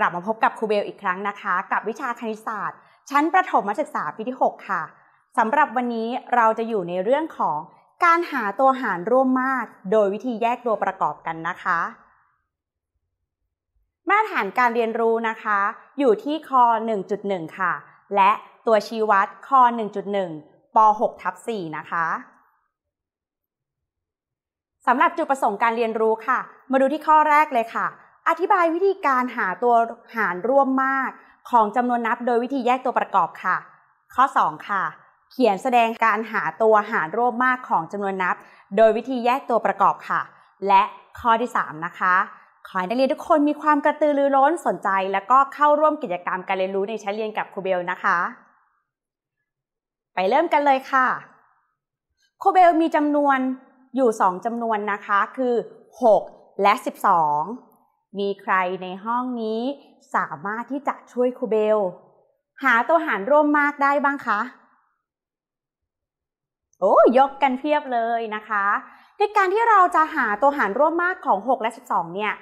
กลับมาพบกับครูเบลอีกครั้งนะคะ กับวิชาคณิตศาสตร์ ชั้นประถมศึกษา ปีที่ 6 ค่ะ สำหรับวันนี้เราจะอยู่ในเรื่องของการหาตัวหารร่วมมากโดยวิธีแยกตัวประกอบกันนะคะ มาตรฐานการเรียนรู้นะคะ อยู่ที่ค1.1 ค่ะ และตัวชี้วัดค1.1ป6ทับ4นะคะ สำหรับจุดประสงค์การเรียนรู้ค่ะ มาดูที่ข้อแรกเลยค่ะอธิบายวิธีการหาตัวหารร่วมมากของจำนวนนับ โดยวิธีแยกตัวประกอบค่ะ ข้อ2ค่ะ เขียนแสดงการหาตัวหารร่วมมากของจำนวนนับ โดยวิธีแยกตัวประกอบค่ะ และข้อที่3นะคะ ขอให้นักเรียนทุกคนมีความกระตือรือร้นสนใจ และก็เข้าร่วมกิจกรรมการเรียนรู้ในชั้นเรียนกับครูเบลนะคะ ไปเริ่มกันเลยค่ะ ครูเบลมีจำนวนอยู่2จำนวนนะคะ คือ6และ12มีใครในห้องนี้สามารถที่จะช่วยครูเบล หาตัวหารร่วมมากได้บ้างคะ โอ้ยกกันเพียบเลยนะคะในการที่เราจะหาตัวหารร่วมมากของ 6 และ 12 เนี่ย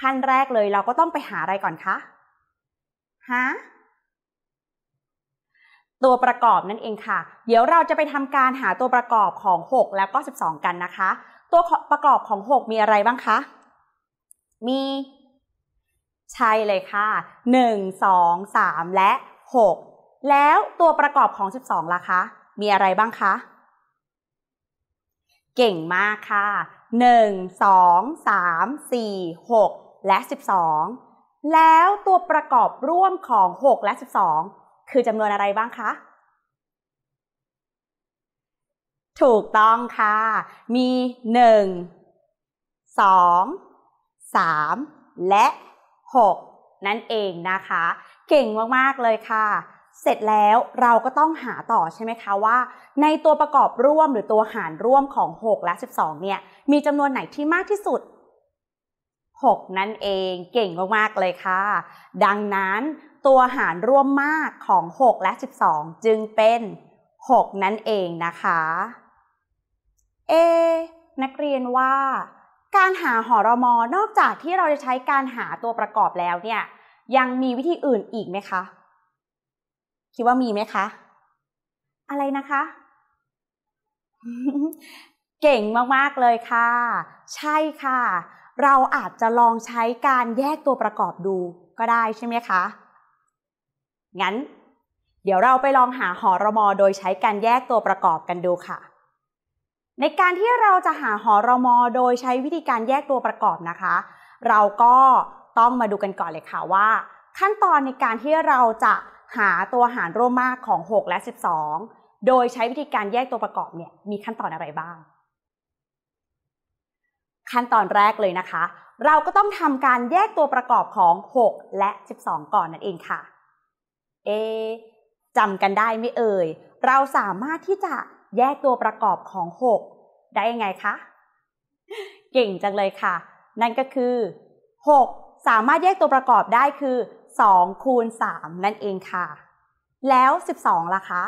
ขั้นแรกเลยเราก็ต้องไปหาอะไรก่อนคะหาตัวประกอบนั่นเองค่ะ เดี๋ยวเราจะไปทำการหาตัวประกอบของ 6 แล้วก็ 12 กันนะคะ ตัวประกอบของ 6 มีอะไรบ้างคะมีใช่เลยค่ะ1 2 3 และ 6 แล้วตัวประกอบของ 12ล่ะคะ มีอะไรบ้างคะ เก่งมากค่ะ1 2 3 4 6 และ 12 แล้วตัวประกอบร่วมของ 6 และ 12 คือจำนวนอะไรบ้างคะ ถูกต้องค่ะ มี1 2 3 และ 6 นั่นเองนะคะ เก่งมากๆเลยค่ะ เสร็จแล้วเราก็ต้องหาต่อใช่ไหมคะ ว่า ในตัวประกอบร่วมหรือตัวหารร่วมของ 6 และ 12 เนี่ยมีจำนวนไหนที่มากที่สุด 6 นั่นเอง เก่งมาก ๆ เลยค่ะ ดังนั้นตัวหารร่วมมากของ 6 และ 12 จึงเป็น 6 นั่นเองนะคะ เอ นักเรียนว่าการหาหอรมอนอกจากที่เราจะใช้การหาตัวประกอบแล้วเนี่ย ยังมีวิธีอื่นอีกไหมคะ คิดว่ามีไหมคะ อะไรนะคะ เก่งมากๆเลยค่ะ ใช่ค่ะ เราอาจจะลองใช้การแยกตัวประกอบดูก็ได้ใช่ไหมคะ งั้นเดี๋ยวเราไปลองหาหอรมอโดยใช้การแยกตัวประกอบกันดูค่ะในการที่เราจะหาหอรมอโดยใช้วิธีการแยกตัวประกอบนะคะ เราก็ต้องมาดูกันก่อนเลยค่ะว่า ขั้นตอนในการที่เราจะหาตัวหารร่วมมากของ 6 และ 12 โดยใช้วิธีการแยกตัวประกอบเนี่ย มีขั้นตอนอะไรบ้าง ขั้นตอนแรกเลยนะคะ เราก็ต้องทำการแยกตัวประกอบของ 6 และ 12 ก่อนนั่นเองค่ะเอจำกันได้ไม่เอ่ยเราสามารถที่จะแยกตัวประกอบของ 6 ได้ยังไงคะ เก่งจังเลยค่ะ นั่นก็คือ 6 สามารถแยกตัวประกอบได้คือ2คูณ3นั่นเองค่ะ แล้ว 12 ล่ะคะ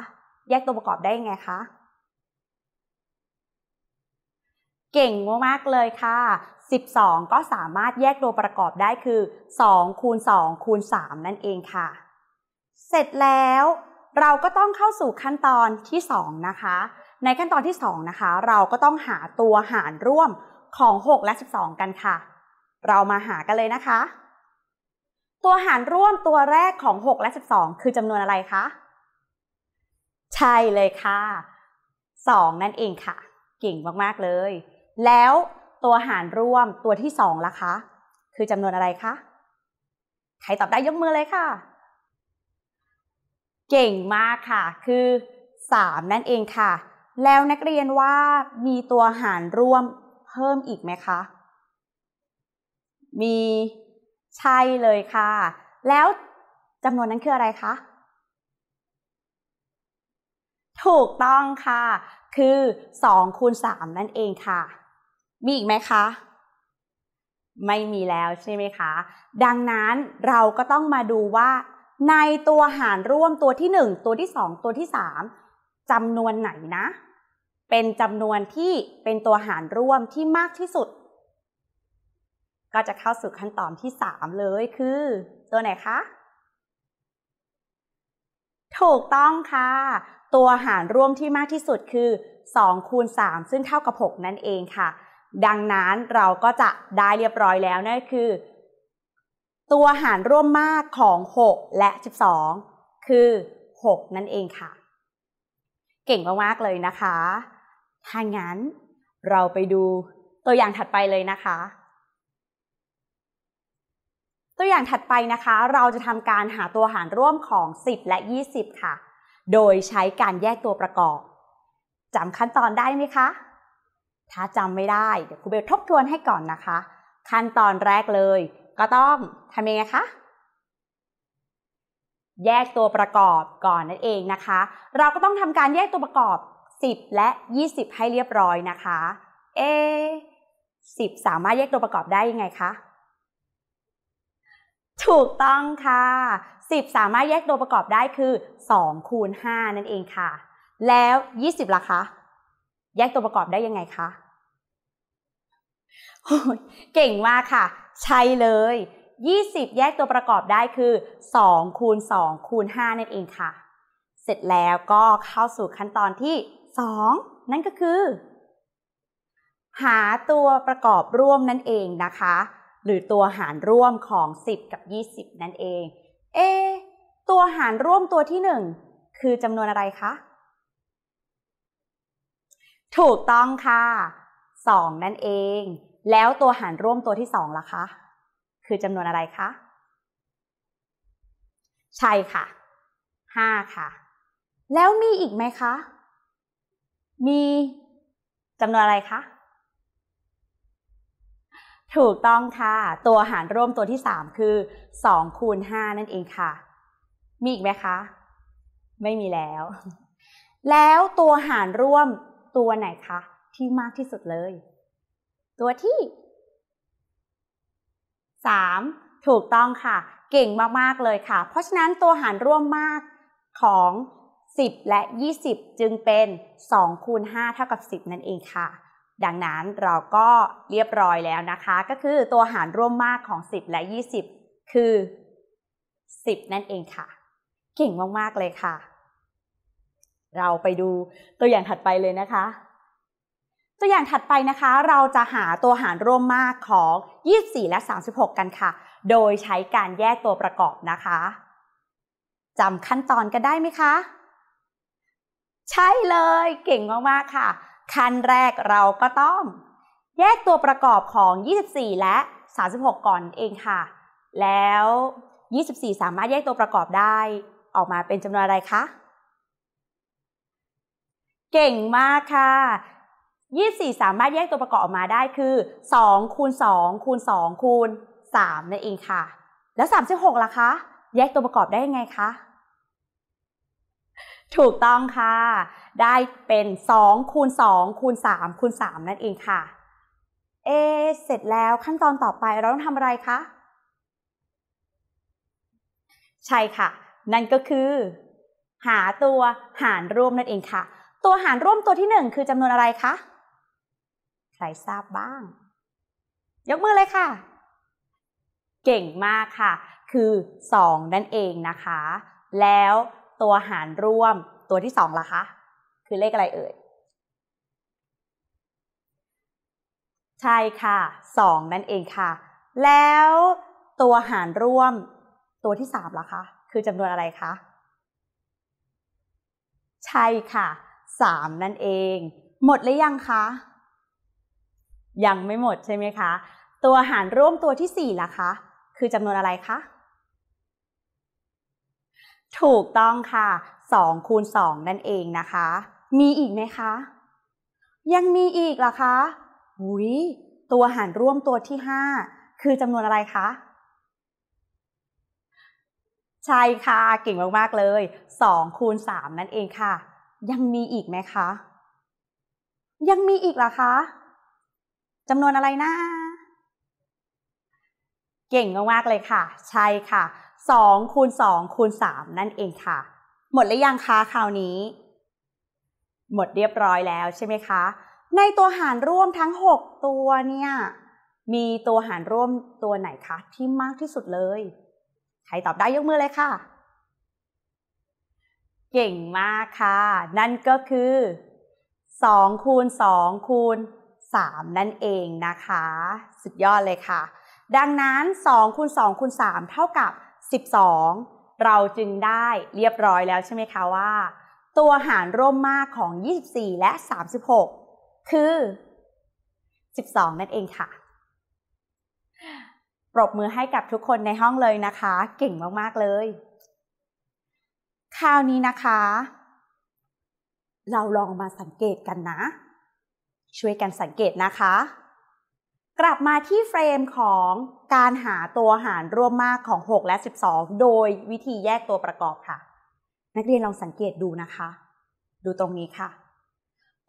แยกตัวประกอบได้ยังไงคะ เก่งมากเลยค่ะ 12 ก็สามารถแยกตัวประกอบได้คือ2คูณ 2 คูณ 3 นั่นเองค่ะ เสร็จแล้วเราก็ต้องเข้าสู่ขั้นตอนที่2นะคะ ในขั้นตอนที่2นะคะ เราก็ต้องหาตัวหารร่วมของ 6 และ 12 กันค่ะ เรามาหากันเลยนะคะ ตัวหารร่วมตัวแรกของ 6 และ 12 คือจำนวนอะไรคะใช่เลยค่ะ 2 นั่นเองค่ะเก่งมากๆเลย แล้วตัวหารร่วมตัวที่2ล่ะคะ คือจำนวนอะไรคะใครตอบได้ยกมือเลยค่ะเก่งมากค่ะ คือ 3 นั่นเองค่ะ แล้วนักเรียนว่ามีตัวหารร่วมเพิ่มอีกไหมคะ มีใช่เลยค่ะ แล้วจำนวนนั้นคืออะไรคะ ถูกต้องค่ะ คือ2คูณ3นั่นเองค่ะ มีอีกไหมคะ ไม่มีแล้วใช่ไหมคะ ดังนั้นเราก็ต้องมาดูว่าในตัวหารร่วมตัวที่ 1 ตัวที่ 2ตัวที่ 3จำนวนไหนนะ เป็นจำนวนที่เป็นตัวหารร่วมที่มากที่สุด ก็จะเข้าสู่ขั้นตอนที่3เลยคือ ตัวไหนคะถูกต้องค่ะ ตัวหารร่วมที่มากที่สุดคือ2คูณ3ซึ่งเท่ากับ6นั่นเองค่ะ ดังนั้นเราก็จะได้เรียบร้อยแล้วนั่นคือตัวหารร่วมมากของ 6 และ 12 คือ 6 นั่นเองค่ะ เก่งมากๆเลยนะคะ ถ้างั้นเราไปดูตัวอย่างถัดไปเลยนะคะ ตัวอย่างถัดไปนะคะ เราจะทำการหาตัวหารร่วมของ 10 และ 20 ค่ะ โดยใช้การแยกตัวประกอบจำขั้นตอนได้ไหมคะ ถ้าจำไม่ได้ เดี๋ยวครูเบลทบทวนให้ก่อนนะคะ ขั้นตอนแรกเลยก็ต้องทำยังไงคะแยกตัวประกอบก่อนนั่นเองนะคะ เราก็ต้องทำการแยกตัวประกอบ10และ20ให้เรียบร้อยนะคะ เอสิบสามารถแยกตัวประกอบได้ยังไงคะถูกต้องค่ะสิบสามารถแยกตัวประกอบได้คือสองคูณห้านั่นเองค่ะ แล้วยี่สิบล่ะคะแยกตัวประกอบได้ยังไงคะเก่งมากค่ะใช่เลย 20 แยกตัวประกอบได้คือ2คูณ2คูณ5นั่นเองค่ะ เสร็จแล้วก็เข้าสู่ขั้นตอนที่ 2 นั่นก็คือ หาตัวประกอบร่วมนั่นเองนะคะ หรือตัวหารร่วมของ 10 กับ 20 นั่นเอง เอ ตัวหารร่วมตัวที่ 1 คือจำนวนอะไรคะ ถูกต้องค่ะ 2 นั่นเองแล้วตัวหารร่วมตัวที่สองล่ะคะ คือจำนวนอะไรคะ ใช่ค่ะ ห้าค่ะ แล้วมีอีกไหมคะ มีจำนวนอะไรคะ ถูกต้องค่ะ ตัวหารร่วมตัวที่สามคือสองคูณห้านั่นเองค่ะ มีอีกไหมคะ ไม่มีแล้ว แล้วตัวหารร่วมตัวไหนคะ ที่มากที่สุดเลยตัวที่3ถูกต้องค่ะ เก่งมากๆเลยค่ะ เพราะฉะนั้นตัวหารร่วมมากของ10 และ 20 จึงเป็น2คูณ5เท่ากับ10นั่นเองค่ะ ดังนั้นเราก็เรียบร้อยแล้วนะคะ ก็คือตัวหารร่วมมากของ10และ20คือ10นั่นเองค่ะ เก่งมากๆเลยค่ะ เราไปดูตัวอย่างถัดไปเลยนะคะตัวอย่างถัดไปนะคะเราจะหาตัวหารร่วมมากของ 24 และ 36 กันค่ะ โดยใช้การแยกตัวประกอบนะคะจำขั้นตอนกันได้ไหมคะ ใช่เลย เก่งมากๆค่ะขั้นแรกเราก็ต้อง แยกตัวประกอบของ 24 และ 36 ก่อนเองค่ะ แล้ว 24 สามารถแยกตัวประกอบได้ออกมาเป็นจำนวนอะไรคะ เก่งมากค่ะ24 สามารถแยกตัวประกอบออกมาได้คือ2คูณ2คูณ2คูณ3นั่นเองค่ะ แล้ว36ล่ะคะ แยกตัวประกอบได้ยังไงคะถูกต้องค่ะ ได้เป็น2คูณ2คูณ3คูณ3นั่นเองค่ะ เอ เสร็จแล้วขั้นตอนต่อไปเราต้องทำอะไรคะใช่ค่ะ นั่นก็คือหาตัวหารร่วมนั่นเองค่ะ ตัวหารร่วมตัวที่1คือจำนวนอะไรคะใครทราบบ้าง ยกมือเลยค่ะ เก่งมากค่ะ คือ2นั่นเองนะคะ แล้วตัวหารร่วมตัวที่2ล่ะคะ คือเลขอะไรเอ่ยใช่ค่ะ2นั่นเองค่ะ แล้วตัวหารร่วมตัวที่3ล่ะคะ คือจำนวนอะไรคะ ใช่ค่ะ3นั่นเอง หมดหรือยังคะยังไม่หมดใช่ไหมคะ ตัวหารร่วมตัวที่ 4ล่ะคะ คือจำนวนอะไรคะถูกต้องค่ะ2คูณ2นั่นเองนะคะ มีอีกไหมคะ ยังมีอีกล่ะคะหุยตัวหารร่วมตัวที่ 5คือจำนวนอะไรคะใช่ค่ะ เก่งมากๆเลย2คูณ3นั่นเองค่ะ ยังมีอีกไหมคะ ยังมีอีกล่ะคะจำนวนอะไรนะ เก่งมากๆ เลยค่ะ ใช่ค่ะ2คูณ2คูณ3นั่นเองค่ะ หมดหรือยังคะคราวนี้ หมดเรียบร้อยแล้วใช่ไหมคะ ในตัวหารร่วมทั้ง 6 ตัวเนี่ย มีตัวหารร่วมตัวไหนคะที่มากที่สุดเลย ใครตอบได้ยกมือเลยค่ะ เก่งมากค่ะ นั่นก็คือ2คูณ2คูณ3 นั่นเองนะคะ สุดยอดเลยค่ะ ดังนั้น2คูณ2คูณ3 เท่ากับ 12 เราจึงได้เรียบร้อยแล้วใช่ไหมคะว่า ตัวหารร่วมมากของ 24 และ 36 คือ 12 นั่นเองค่ะ ปรบมือให้กับทุกคนในห้องเลยนะคะ เก่งมากๆเลยคราวนี้นะคะ เราลองมาสังเกตกันนะช่วยกันสังเกตนะคะ กลับมาที่เฟรมของการหาตัวหารร่วมมากของ 6 และ 12 โดยวิธีแยกตัวประกอบค่ะ นักเรียนลองสังเกตดูนะคะ ดูตรงนี้ค่ะ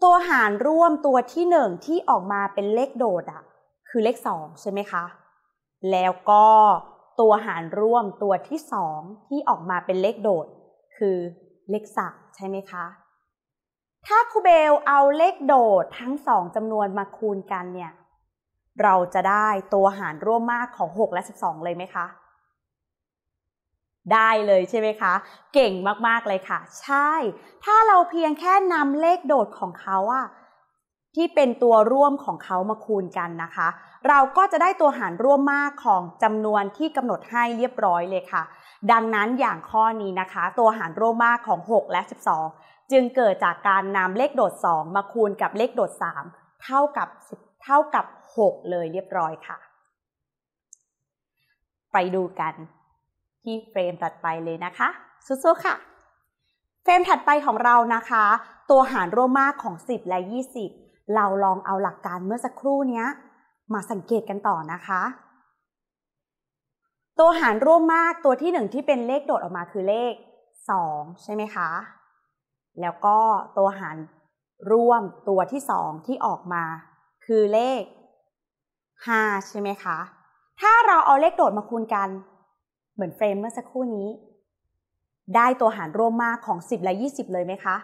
ตัวหารร่วมตัวที่ 1 ที่ออกมาเป็นเลขโดดอะคือเลข2ใช่ไหมคะ แล้วก็ตัวหารร่วมตัวที่ 2 ที่ออกมาเป็นเลขโดด คือเลขสามใช่ไหมคะถ้าครูเบลเอาเลขโดดทั้งสองจำนวนมาคูณกันเนี่ย เราจะได้ตัวหารร่วมมากของ6และ 12เลยไหมคะ ได้เลยใช่ไหมคะ เก่งมากๆเลยค่ะ ใช่ ถ้าเราเพียงแค่นำเลขโดดของเขาอะที่เป็นตัวร่วมของเขามาคูณกันนะคะ เราก็จะได้ตัวหารร่วมมากของจำนวนที่กำหนดให้เรียบร้อยเลยค่ะ ดังนั้นอย่างข้อนี้นะคะ ตัวหารร่วมมากของ6และ12จึงเกิดจากการนำเลขโดด 2 มาคูณกับเลขโดด3เท่ากับเท่ากับ 6 เลยเรียบร้อยค่ะ ไปดูกันที่เฟรมถัดไปเลยนะคะสู้ๆค่ะ เฟรมถัดไปของเรานะคะ ตัวหารร่วมมากของ10 และ 20 เราลองเอาหลักการเมื่อสักครู่นี้มาสังเกตกันต่อนะคะ ตัวหารร่วมมากตัวที่1ที่เป็นเลขโดดออกมาคือเลข2ใช่ไหมคะแล้วก็ตัวหารร่วมตัวที่สองที่ออกมา คือเลข 5 ใช่ไหมคะ ถ้าเราเอาเลขโดดมาคูณกัน เหมือนเฟรมเมื่อสักครู่นี้ ได้ตัวหารร่วมมากของ 10และ 20 เลยไหมคะ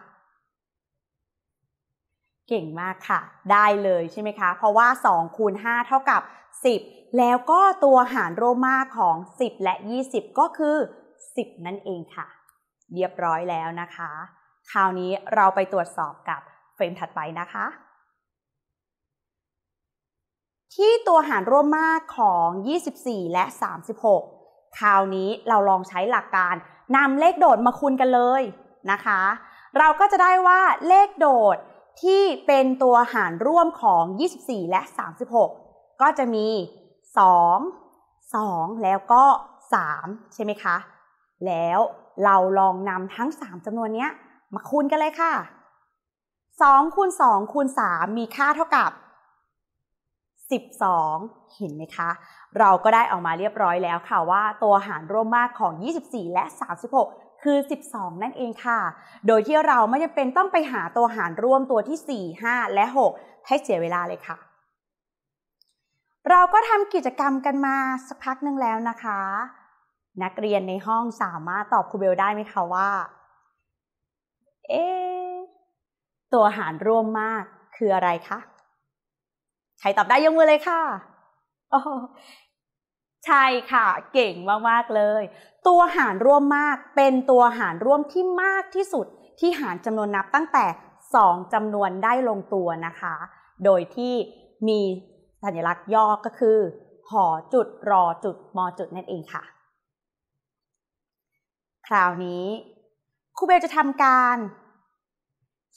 เก่งมากค่ะ ได้เลยใช่ไหมคะ เพราะว่า2คูณ5เท่ากับ10แล้วก็ตัวหารร่วมมากของ10และ20 ก็คือ 10 นั่นเองค่ะ เรียบร้อยแล้วนะคะคราวนี้เราไปตรวจสอบกับเฟรมถัดไปนะคะ ที่ตัวหารร่วมมากของ 24 และ 36คราวนี้เราลองใช้หลักการนำเลขโดดมาคูณกันเลยนะคะ เราก็จะได้ว่าเลขโดดที่เป็นตัวหารร่วมของ 24 และ 36 ก็จะมี 2 2 แล้วก็3ใช่ไหมคะแล้วเราลองนำทั้ง3จำนวนเนี้ยมาคูณกันเลยค่ะ2คูณ2คูณ3มีค่าเท่ากับ 12เห็นไหมคะ เราก็ได้ออกมาเรียบร้อยแล้วค่ะว่าตัวหารร่วมมากของ 24 และ 36 คือ 12 นั่นเองค่ะ โดยที่เราไม่จำเป็นต้องไปหาตัวหารร่วมตัวที่ 4 5 และ6ให้เสียเวลาเลยค่ะ เราก็ทำกิจกรรมกันมาสักพักหนึ่งแล้วนะคะ นักเรียนในห้องสามารถตอบครูเบลได้ไหมคะว่าเอ๊ตัวหารร่วมมากคืออะไรคะใครตอบได้ยกมือเลยค่ะ โอ้ ใช่ค่ะ เก่งมากๆเลย ตัวหารร่วมมากเป็นตัวหารร่วมที่มากที่สุดที่หารจำนวนนับตั้งแต่สองจำนวนได้ลงตัวนะคะ โดยที่มีสัญลักษณ์ย่อก็คือหอจุดรอจุดมอจุดนั่นเองค่ะ คราวนี้ครูเบลจะทำการ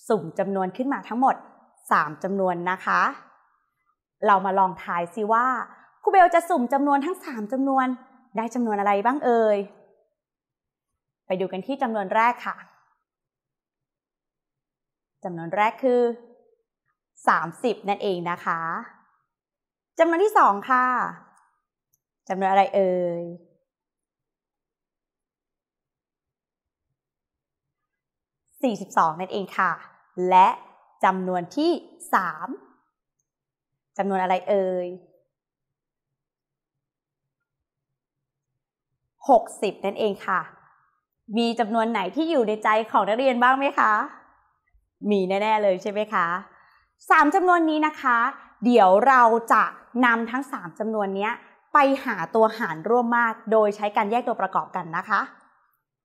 สุ่มจำนวนขึ้นมาทั้งหมด3จำนวนนะคะ เรามาลองทายซิว่าครูเบลจะสุ่มจำนวนทั้ง3จำนวนได้จำนวนอะไรบ้างเอ่ย ไปดูกันที่จำนวนแรกค่ะจำนวนแรกคือ30นั่นเองนะคะจำนวนที่2ค่ะจำนวนอะไรเอ่ย42นั่นเองค่ะ และจำนวนที่3จำนวนอะไรเอ่ย60นั่นเองค่ะ มีจำนวนไหนที่อยู่ในใจของนักเรียนบ้างไหมคะมีแน่ ๆเลยใช่ไหมคะสามจำนวนนี้นะคะ เดี๋ยวเราจะนำทั้งสามจำนวนนี้ ไปหาตัวหารร่วมมาก โดยใช้การแยกตัวประกอบกันนะคะ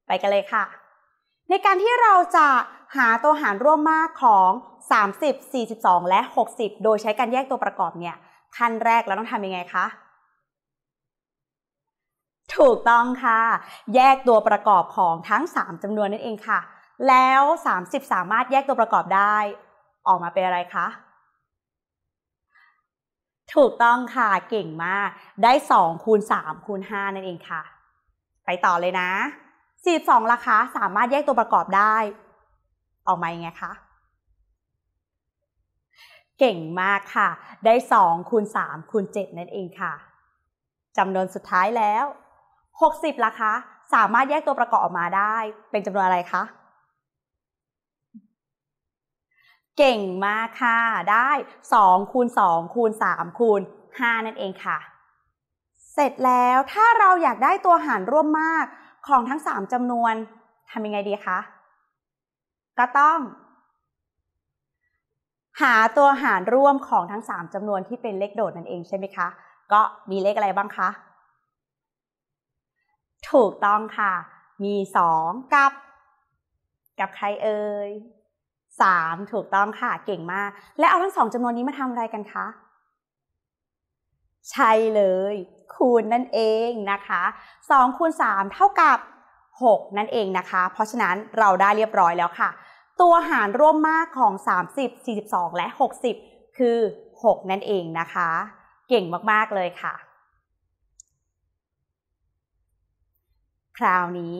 ไปกันเลยค่ะในการที่เราจะหาตัวหารร่วมมากของ 30 42 และ 60 โดยใช้การแยกตัวประกอบเนี่ย ขั้นแรกเราต้องทำยังไงคะ ถูกต้องค่ะ แยกตัวประกอบของทั้ง3จำนวนนั่นเองค่ะ แล้ว30สามารถแยกตัวประกอบได้ ออกมาเป็นอะไรคะ ถูกต้องค่ะเก่งมาก ได้2คูณ3คูณ5นั่นเองค่ะ ไปต่อเลยนะ42ล่ะคะสามารถแยกตัวประกอบได้ ออกมายังไงคะ เก่งมากค่ะ ได้2คูณ3คูณ7นั่นเองค่ะจำนวนสุดท้ายแล้ว60ล่ะคะ สามารถแยกตัวประกอบออกมาได้ เป็นจำนวนอะไรคะเก่งมากค่ะได้2คูณ2คูณ3คูณ5นั่นเองค่ะ เสร็จแล้วถ้าเราอยากได้ตัวหารร่วมมากของทั้ง3จำนวนทำยังไงดีคะก็ต้อง หาตัวหารร่วมของทั้ง3จำนวนที่เป็นเลขโดดนั่นเองใช่ไหมคะก็มีเลขอะไรบ้างคะถูกต้องค่ะ มี 2กับ กับใครเอ่ย3ถูกต้องค่ะ เก่งมาก และเอาทั้งสองจำนวนนี้มาทำอะไรกันคะใช่เลย คูณนั่นเองนะคะ2คูณ3เท่ากับ6นั่นเองนะคะ เพราะฉะนั้นเราได้เรียบร้อยแล้วค่ะ ตัวหารร่วมมากของ 30 42 และ 60 คือ 6 นั่นเองนะคะ เก่งมาก ๆ เลยค่ะ คราวนี้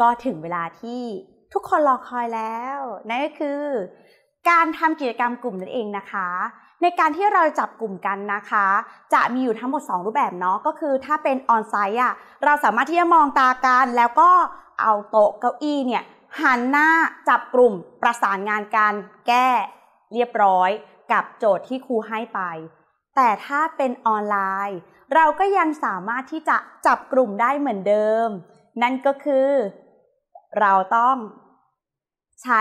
ก็ถึงเวลาที่ทุกคนรอคอยแล้ว นั่นก็คือ การทำกิจกรรมกลุ่มนั่นเองนะคะในการที่เราจับกลุ่มกันนะคะ จะมีอยู่ทั้งหมด 2 รูปแบบเนาะก็คือถ้าเป็นออนไซต์อ่ะเราสามารถที่จะมองตากันแล้วก็เอาโต๊ะเก้าอี้เนี่ยหันหน้าจับกลุ่มประสานงานการแก้ เรียบร้อยกับโจทย์ที่ครูให้ไป แต่ถ้าเป็นออนไลน์ เราก็ยังสามารถที่จะจับกลุ่มได้เหมือนเดิม นั่นก็คือ เราต้องใช้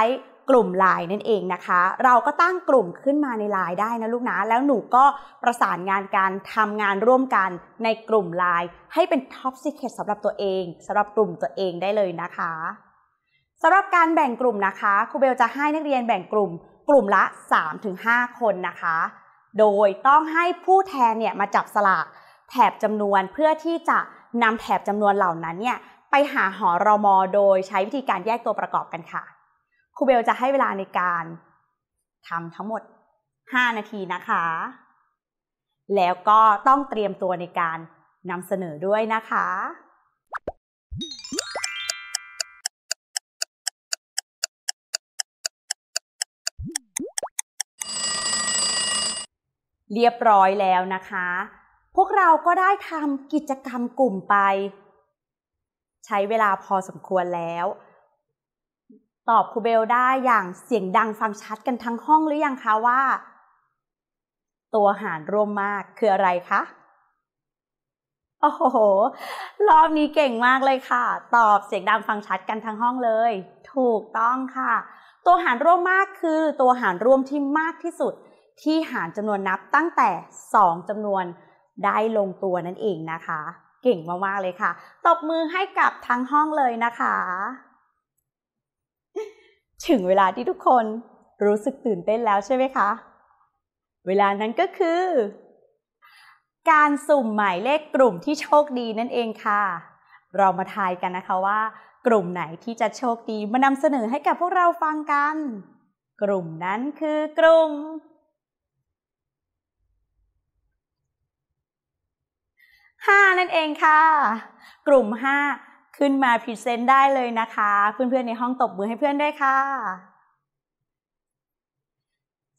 กลุ่มไลน์นั่นเองนะคะ เราก็ตั้งกลุ่มขึ้นมาในไลน์ได้นะลูกนะแล้วหนูก็ประสานงานการทำงานร่วมกันในกลุ่มไลน์ให้เป็นท็อปซิเคตสำหรับตัวเองสำหรับกลุ่มตัวเองได้เลยนะคะสำหรับการแบ่งกลุ่มนะคะครูเบลจะให้นักเรียนแบ่งกลุ่มกลุ่มละ 3-5 คนนะคะ โดยต้องให้ผู้แทนเนี่ยมาจับสลากแถบจำนวนเพื่อที่จะนำแถบจำนวนเหล่านั้นเนี่ยไปหาหอรอมอโดยใช้วิธีการแยกตัวประกอบกันค่ะครูเบลจะให้เวลาในการทำทั้งหมด 5 นาทีนะคะ แล้วก็ต้องเตรียมตัวในการนำเสนอด้วยนะคะ เรียบร้อยแล้วนะคะ พวกเราก็ได้ทำกิจกรรมกลุ่มไป ใช้เวลาพอสมควรแล้วตอบครูเบลได้อย่างเสียงดังฟังชัดกันทั้งห้องหรือยังคะว่า ตัวหารร่วมมากคืออะไรคะโอ้โหรอบนี้เก่งมากเลยค่ะ ตอบเสียงดังฟังชัดกันทั้งห้องเลย ถูกต้องค่ะ ตัวหารร่วมมากคือตัวหารร่วมที่มากที่สุด ที่หารจำนวนนับตั้งแต่ 2จำนวนได้ลงตัวนั่นเองนะคะ เก่งมาก ๆ เลยค่ะ ตบมือให้กับทั้งห้องเลยนะคะถึงเวลาที่ทุกคนรู้สึกตื่นเต้นแล้วใช่ไหมคะ เวลานั้นก็คือ การสุ่มหมายเลขกลุ่มที่โชคดีนั่นเองค่ะ เรามาทายกันนะคะว่า กลุ่มไหนที่จะโชคดีมานำเสนอให้กับพวกเราฟังกัน กลุ่มนั้นคือ กลุ่มห้านั่นเองค่ะ กลุ่มห้าขึ้นมาพรีเซนต์ได้เลยนะคะ เพื่อนๆ ในห้องตบมือให้เพื่อนด้วยค่ะ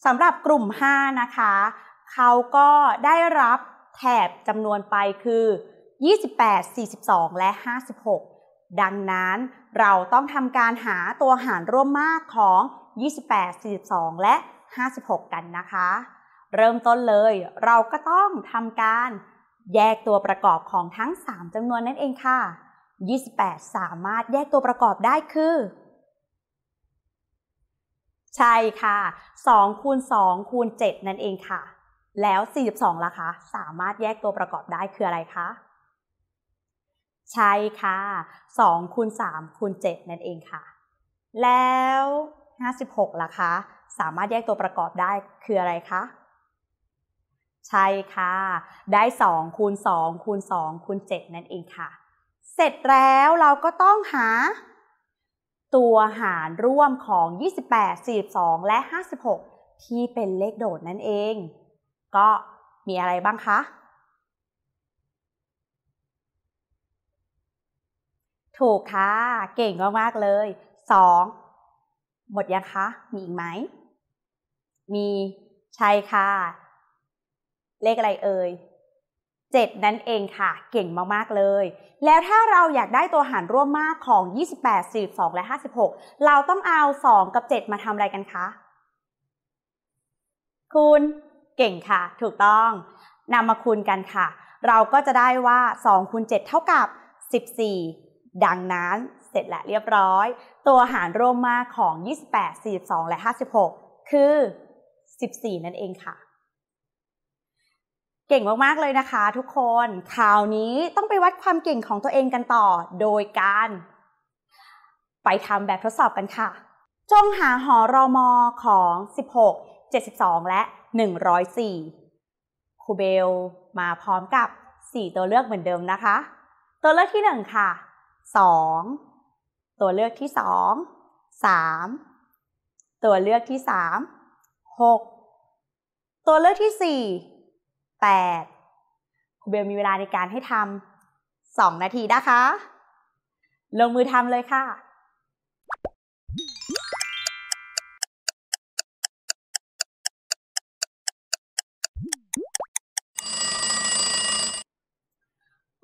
สำหรับกลุ่ม 5 นะคะ เขาก็ได้รับแถบจำนวนไปคือ 28 42 และ 56 ดังนั้นเราต้องทำการหาตัวหารร่วมมากของ 28 42 และ 56 กันนะคะ เริ่มต้นเลยเราก็ต้องทำการแยกตัวประกอบของทั้ง 3จำนวนนั่นเองค่ะ28สามารถแยกตัวประกอบได้คือ ใช่ ค่ะ2คูณ2คูณ7นั่นเองค่ะ แล้ว 42ล่ะคะ สามารถแยกตัวประกอบได้คืออะไรคะ ใช่ ค่ะ2คูณ3คูณ7นั่นเองค่ะ แล้ว 56ล่ะคะสามารถแยกตัวประกอบได้คืออะไรคะ ใช่ ค่ะ ได้2คูณ2คูณ2คูณ7นั่นเองค่ะเสร็จแล้วเราก็ต้องหา ตัวหารร่วมของ28 42 และ 56 ที่เป็นเลขโดดนั่นเอง ก็มีอะไรบ้างคะถูกค่ะเก่งมากๆเลย 2 หมดยังคะ มีอีกไหม มีใช่ค่ะเลขอะไรเอ่ย7นั่นเองค่ะเก่งมากๆเลย แล้วถ้าเราอยากได้ตัวหารร่วมมากของ 28 42 และ 56 เราต้องเอา 2 กับ 7 มาทำอะไรกันคะคูณเก่งค่ะ ถูกต้องนำมาคูณกันค่ะ เราก็จะได้ว่า2คูณ7เท่ากับ 14 ดังนั้นเสร็จและเรียบร้อย ตัวหารร่วมมากของ 28 42 และ 56คือ 14 นั่นเองค่ะเก่งมากๆ เลยนะคะทุกคนข่าวนี้ต้องไปวัดความเก่งของตัวเองกันต่อ โดยการ ไปทำแบบทดสอบกันค่ะ จงหาหอรอมอของ16 72 และ 104ครูเบลมาพร้อมกับ 4 ตัวเลือกเหมือนเดิมนะคะ ตัวเลือกที่ 1 ค่ะ 2 ตัวเลือกที่ 2 3 ตัวเลือกที่ 3 6 ตัวเลือกที่ 4แปดคุณเบลมีเวลาในการให้ทำสองนาทีนะคะ ลงมือทำเลยค่ะ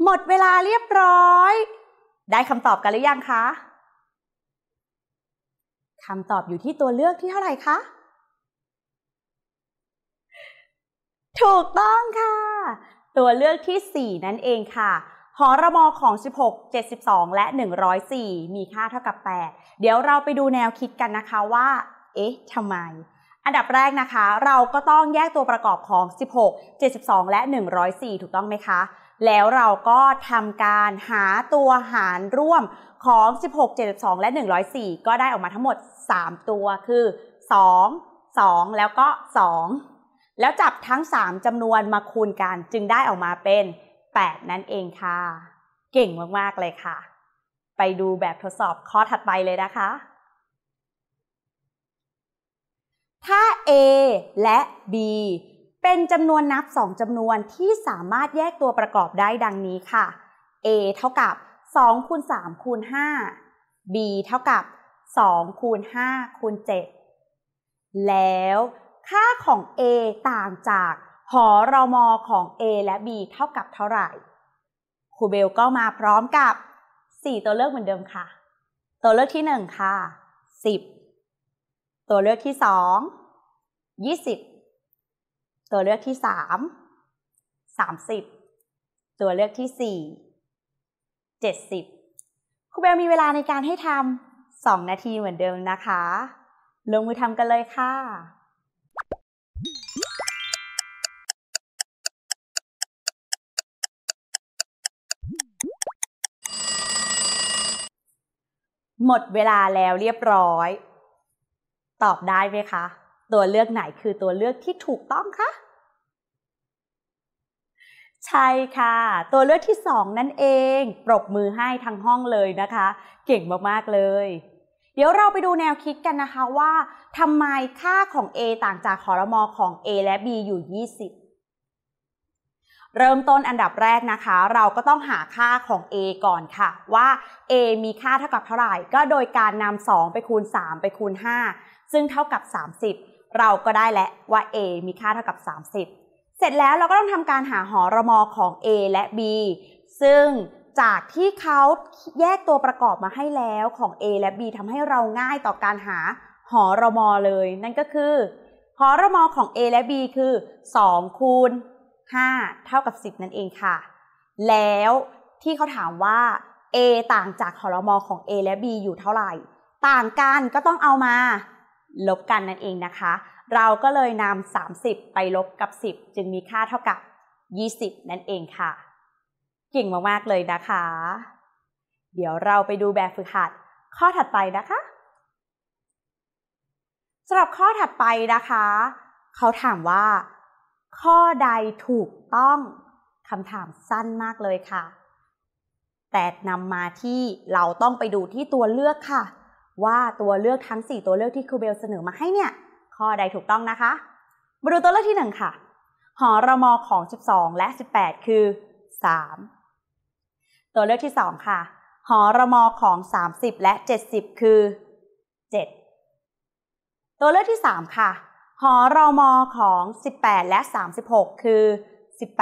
หมดเวลาเรียบร้อย ได้คำตอบกันหรือยังคะคำตอบอยู่ที่ตัวเลือกที่เท่าไหร่คะถูกต้องค่ะ ตัวเลือกที่ 4 นั่นเองค่ะ หอระมอของ 16 72 และ 104 มีค่าเท่ากับ 8 เดี๋ยวเราไปดูแนวคิดกันนะคะว่า เอ๊ะ ทำไม อันดับแรกนะคะ เราก็ต้องแยกตัวประกอบของ 16 72 และ 104 ถูกต้องไหมคะ แล้วเราก็ทำการหาตัวหารร่วมของ16 72 และ 104 ก็ได้ออกมาทั้งหมด 3 ตัว คือ2 2 แล้วก็ 2แล้วจับทั้ง 3จำนวนมาคูณกันจึงได้ออกมาเป็น 8 นั่นเองค่ะ เก่งมาก ๆ เลยค่ะ ไปดูแบบทดสอบข้อถัดไปเลยนะคะ ถ้า A และ B เป็นจำนวนนับ 2จำนวนที่สามารถแยกตัวประกอบได้ดังนี้ค่ะ A เท่ากับ 2 คูณ 3 คูณ 5 B เท่ากับ 2 คูณ 5 คูณ 7 แล้วค่าของ A ต่างจากหอรอมอของ A และ B เท่ากับเท่าไหร่ ครูเบลก็มาพร้อมกับ 4 ตัวเลือกเหมือนเดิมค่ะ ตัวเลือกที่1ค่ะ10ตัวเลือกที่2 20ตัวเลือกที่3 30ตัวเลือกที่4 70ครูเบลมีเวลาในการให้ทำ2นาทีเหมือนเดิมนะคะ ลงมือทำกันเลยค่ะหมดเวลาแล้วเรียบร้อย ตอบได้ไหมคะ ตัวเลือกไหนคือตัวเลือกที่ถูกต้องคะใช่ค่ะ ตัวเลือกที่สองนั่นเอง ปรบมือให้ทั้งห้องเลยนะคะ เก่งมากๆเลย เดี๋ยวเราไปดูแนวคิดกันนะคะว่าทำไมค่าของ A ต่างจากคอรมอของ A และ B อยู่ 20เริ่มต้นอันดับแรกนะคะเราก็ต้องหาค่าของ a ก่อนค่ะ ว่า a มีค่าเท่ากับเท่าไหร่ ก็โดยการนำ2ไปคูณ 3 ไปคูณ 5 ซึ่งเท่ากับ 30 เราก็ได้แล้วว่า a มีค่าเท่ากับ 30 เสร็จแล้วเราก็ต้องทำการหาหอระมอของ a และ b ซึ่งจากที่เขาแยกตัวประกอบมาให้แล้วของ a และ b ทำให้เราง่ายต่อการหาหอระมอเลย นั่นก็คือหอระมอของ a และ b คือ 2 คูณ5เท่ากับ 10 นั่นเองค่ะ แล้วที่เขาถามว่า A ต่างจากหรมของ A และ B อยู่เท่าไหร่ ต่างกันก็ต้องเอามา ลบกันนั่นเองนะคะ เราก็เลยนำ 30 ไปลบกับ 10 จึงมีค่าเท่ากับ 20 นั่นเองค่ะ เก่งมากๆเลยนะคะ เดี๋ยวเราไปดูแบบฝึกหัด ข้อถัดไปนะคะสำหรับข้อถัดไปนะคะ เขาถามว่าข้อใดถูกต้อง คำถามสั้นมากเลยค่ะ แต่นำมาที่เราต้องไปดูที่ตัวเลือกค่ะ ว่าตัวเลือกทั้ง 4 ตัวเลือกที่ครูเบลเสนอมาให้เนี่ย ข้อใดถูกต้องนะคะ มาดูตัวเลือกที่1ค่ะ หอระมอของ 12 และ 18 คือ 3 ตัวเลือกที่2ค่ะ หอระมอของ 30 และ 70 คือ 7 ตัวเลือกที่3ค่ะหอรอมอของ 18 และ 36 คือ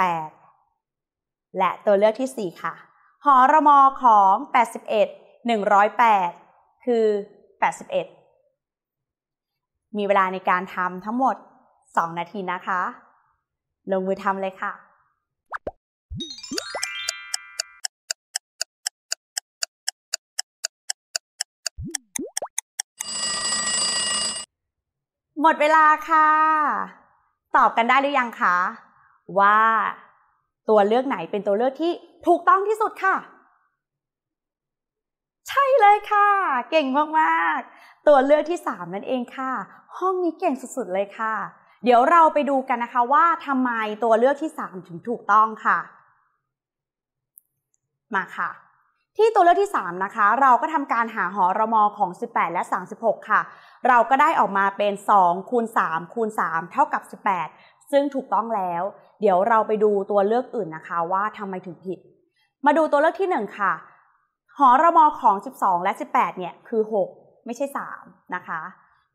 18 และตัวเลือกที่ 4 ค่ะ หอรอมอของ 81 108 คือ 81 มีเวลาในการทำทั้งหมด 2 นาทีนะคะ ลงมือทำเลยค่ะหมดเวลาค่ะ ตอบกันได้หรือยังคะว่า ตัวเลือกไหนเป็นตัวเลือกที่ถูกต้องที่สุดค่ะ ใช่เลยค่ะ เก่งมาก ๆตัวเลือกที่3นั่นเองค่ะ ห้องนี้เก่งสุดๆเลยค่ะ เดี๋ยวเราไปดูกันนะคะ ว่าทำไมตัวเลือกที่3ถึงถูกต้องค่ะ มาค่ะที่ตัวเลือกที่3นะคะเราก็ทำการหาหอรมอของ 18 และ36 ค่ะ เราก็ได้ออกมาเป็น2คูณ3คูณ3เท่ากับ18 ซึ่งถูกต้องแล้ว เดี๋ยวเราไปดูตัวเลือกอื่นนะคะ ว่าทำไมถึงผิด มาดูตัวเลือกที่1ค่ะหอรมอของ12 และ18เนี่ยคือ 6 ไม่ใช่3นะคะ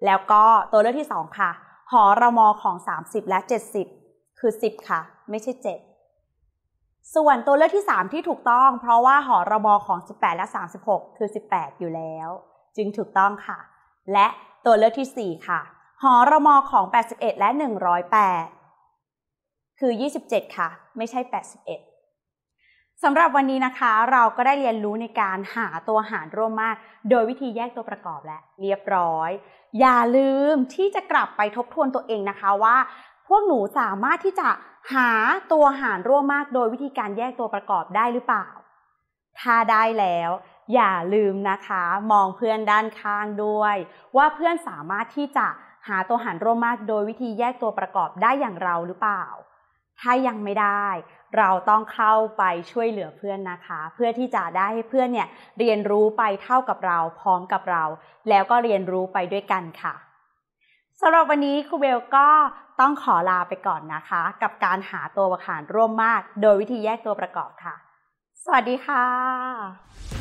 แล้วก็ตัวเลือกที่2ค่ะหอรมอของ 30 และ70คือ10ค่ะ ไม่ใช่7ส่วนตัวเลือกที่ 3 ที่ถูกต้อง เพราะว่าหอระบอของ 18 และ 36คือ 18 อยู่แล้ว จึงถูกต้องค่ะ และตัวเลือกที่ 4 ค่ะหอระมอของ 81 และ 108 คือ 27 ค่ะ ไม่ใช่ 81สำหรับวันนี้นะคะ เราก็ได้เรียนรู้ในการหาตัวหารร่วมมาก โดยวิธีแยกตัวประกอบและ เรียบร้อย อย่าลืมที่จะกลับไปทบทวนตัวเองนะคะว่าพวกหนูสามารถที่จะหาตัวหารร่วมมาก โดยวิธีการแยกตัวประกอบได้หรือเปล่า ถ้าได้แล้วอย่าลืมนะคะ มองเพื่อนด้านข้างด้วย ว่าเพื่อนสามารถที่จะหาตัวหารร่วมมากโดยวิธีแยกตัวประกอบได้อย่างเราหรือเปล่า ถ้ายังไม่ได้ เราต้องเข้าไปช่วยเหลือเพื่อนนะคะ เพื่อที่จะได้ให้เพื่อนเนี่ยเรียนรู้ไปเท่ากับเราพร้อมกับเราแล้วก็เรียนรู้ไปด้วยกันค่ะสำหรับวันนี้ครูเบลก็ต้องขอลาไปก่อนนะคะ กับการหาตัวประหารร่วมมากโดยวิธีแยกตัวประกอบค่ะ สวัสดีค่ะ